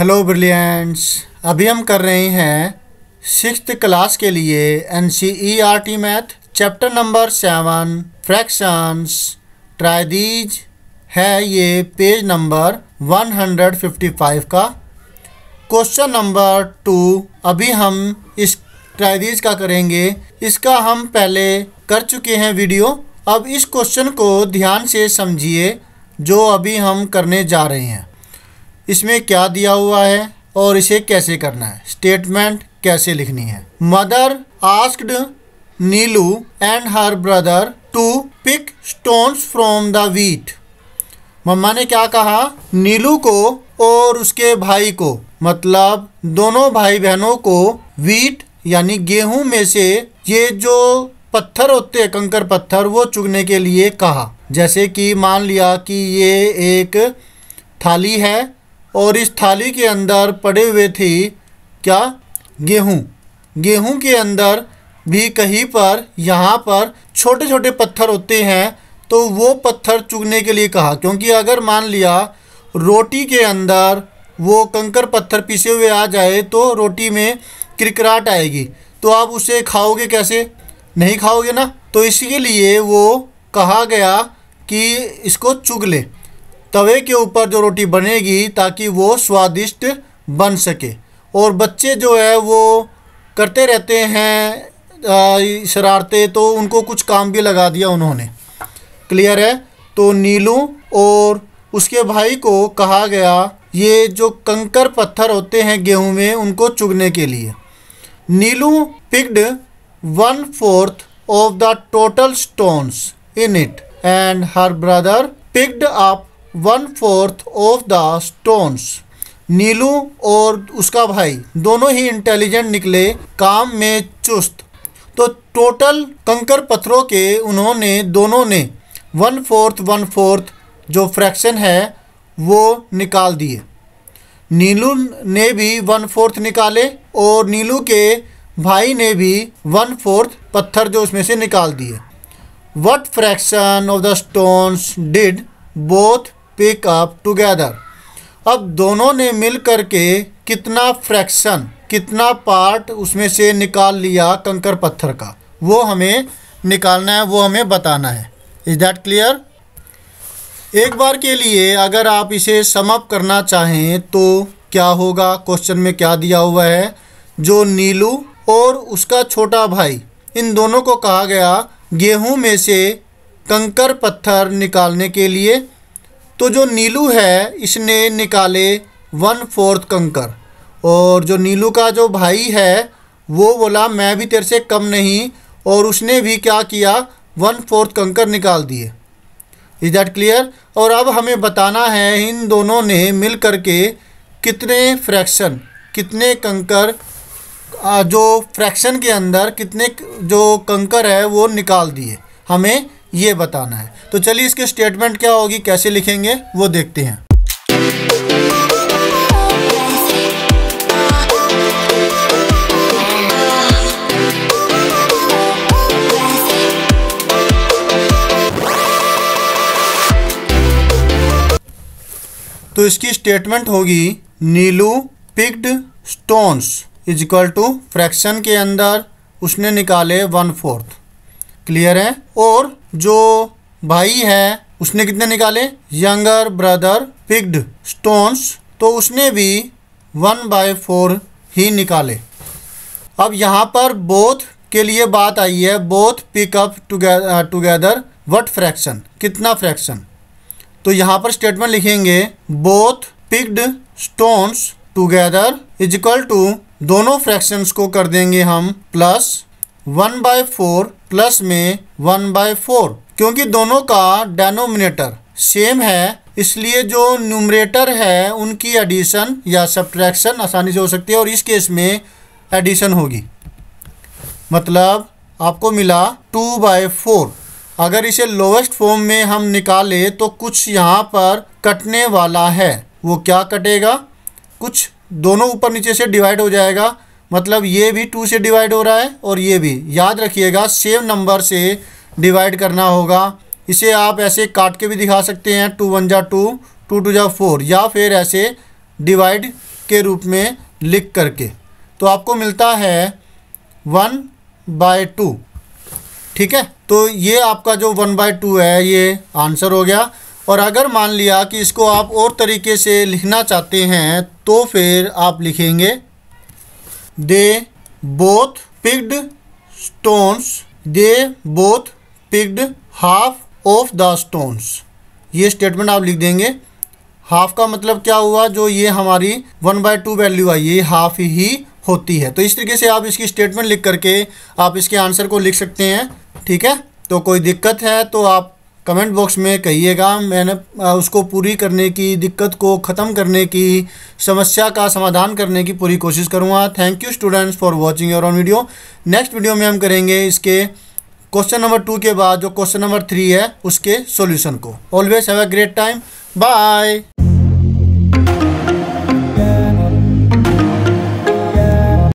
Hello brilliants अभी हम कर रहे हैं सिक्स क्लास के लिए N C E R T math chapter number seven fractions try these है ये पेज नंबर 155 का क्वेश्चन नंबर टू अभी हम इस ट्राइडीज का करेंगे इसका हम पहले कर चुके हैं वीडियो अब इस क्वेश्चन को ध्यान से समझिए जो अभी हम करने जा रहे हैं इसमें क्या दिया हुआ है और इसे कैसे करना है स्टेटमेंट कैसे लिखनी है mother asked Neelu and her brother to pick stones from the wheat मम्मा ने क्या कहा नीलू को और उसके भाई को मतलब दोनों भाई बहनों को वीट यानी गेहूं में से ये जो पत्थर होते हैं कंकर पत्थर वो चुगने के लिए कहा जैसे कि मान लिया कि ये एक थाली है और इस थाली के अंदर पड़े हुए थे क्या गेहूँ गेहूँ के अंदर भी कहीं पर यहाँ पर छोटे छोटे पत्थर होते हैं तो वो पत्थर चुगने के लिए कहा क्योंकि अगर मान लिया रोटी के अंदर वो कंकर पत्थर पिसे हुए आ जाए तो रोटी में क्रिकराट आएगी तो आप उसे खाओगे कैसे नहीं खाओगे ना तो इसके लिए वो कहा गया कि इसको चुग ले तवे के ऊपर जो रोटी बनेगी ताकि वो स्वादिष्ट बन सके और बच्चे जो है वो करते रहते हैं शरारतें तो उनको कुछ काम भी लगा दिया उन्होंने क्लियर है तो नीलू और उसके भाई को कहा गया ये जो कंकर पत्थर होते हैं गेहूं में उनको चुगने के लिए Neelu picked one fourth of the total stones in it and her brother picked up one fourth of the stones Neelu और उसका भाई दोनों ही इंटेलिजेंट निकले काम में चुस्त तो टोटल कंकर पत्थरों के उन्होंने दोनों ने वन फोर्थ वन फोर्थ जो फ्रैक्शन है वो निकाल दिए नीलू ने भी वन फोर्थ निकाले और नीलू के भाई ने भी वन फोर्थ पत्थर जो उसमें से निकाल दिए what fraction of the stones did both pick up together अब दोनों ने मिल कर के कितना फ्रैक्शन कितना पार्ट उसमें से निकाल लिया कंकर पत्थर का वो हमें निकालना है वो हमें बताना है इज़ दैट क्लियर एक बार के लिए अगर आप इसे समअप करना चाहें तो क्या होगा क्वेश्चन में क्या दिया हुआ है जो नीलू और उसका छोटा भाई इन दोनों को कहा गया गेहूं में से कंकर पत्थर निकालने के लिए तो जो नीलू है इसने निकाले वन फोर्थ कंकर और जो नीलू का जो भाई है वो बोला मैं भी तेरे से कम नहीं और उसने भी क्या किया वन फोर्थ कंकर निकाल दिए इज दैट क्लियर और अब हमें बताना है इन दोनों ने मिल कर के कितने फ्रैक्शन कितने कंकर जो फ्रैक्शन के अंदर कितने जो कंकर है वो निकाल दिए हमें ये बताना है तो चलिए इसके स्टेटमेंट क्या होगी कैसे लिखेंगे वो देखते हैं तो इसकी स्टेटमेंट होगी Neelu picked stones is equal to fraction के अंदर उसने निकाले वन फोर्थ क्लियर है और जो भाई है उसने कितने निकाले यंगर ब्रदर पिग्ड स्टोन्स तो उसने भी वन बाय फोर ही निकाले अब यहाँ पर बोथ के लिए बात आई है both pick up together what fraction कितना फ्रैक्शन तो यहाँ पर स्टेटमेंट लिखेंगे both picked stones together is equal to दोनों फ्रैक्शंस को कर देंगे हम plus one by four plus में वन बाय फोर क्योंकि दोनों का डेनोमिनेटर सेम है इसलिए जो न्यूमरेटर है उनकी एडिशन या सब्ट्रैक्शन आसानी से हो सकती है और इस केस में एडिशन होगी मतलब आपको मिला टू बाय फोर अगर इसे लोवेस्ट फॉर्म में हम निकाले तो कुछ यहाँ पर कटने वाला है वो क्या कटेगा कुछ दोनों ऊपर नीचे से डिवाइड हो जाएगा मतलब ये भी टू से डिवाइड हो रहा है और ये भी याद रखिएगा सेम नंबर से डिवाइड करना होगा इसे आप ऐसे काट के भी दिखा सकते हैं टू वन जा टू टू टू जा फोर या फिर ऐसे डिवाइड के रूप में लिख करके तो आपको मिलता है वन बाय टू ठीक है तो ये आपका जो वन बाय टू है ये आंसर हो गया और अगर मान लिया कि इसको आप और तरीके से लिखना चाहते हैं तो फिर आप लिखेंगे They both picked stones. They both picked half of the stones. ये स्टेटमेंट आप लिख देंगे हाफ का मतलब क्या हुआ जो ये हमारी वन बाय टू वैल्यू आई ये हाफ ही होती है तो इस तरीके से आप इसकी स्टेटमेंट लिख करके आप इसके आंसर को लिख सकते हैं ठीक है तो कोई दिक्कत है तो आप कमेंट बॉक्स में कहिएगा मैंने उसको पूरी करने की दिक्कत को ख़त्म करने की समस्या का समाधान करने की पूरी कोशिश करूँगा thank you students for watching your own video next video में हम करेंगे इसके क्वेश्चन नंबर टू के बाद जो क्वेश्चन नंबर थ्री है उसके सॉल्यूशन को always have a great time bye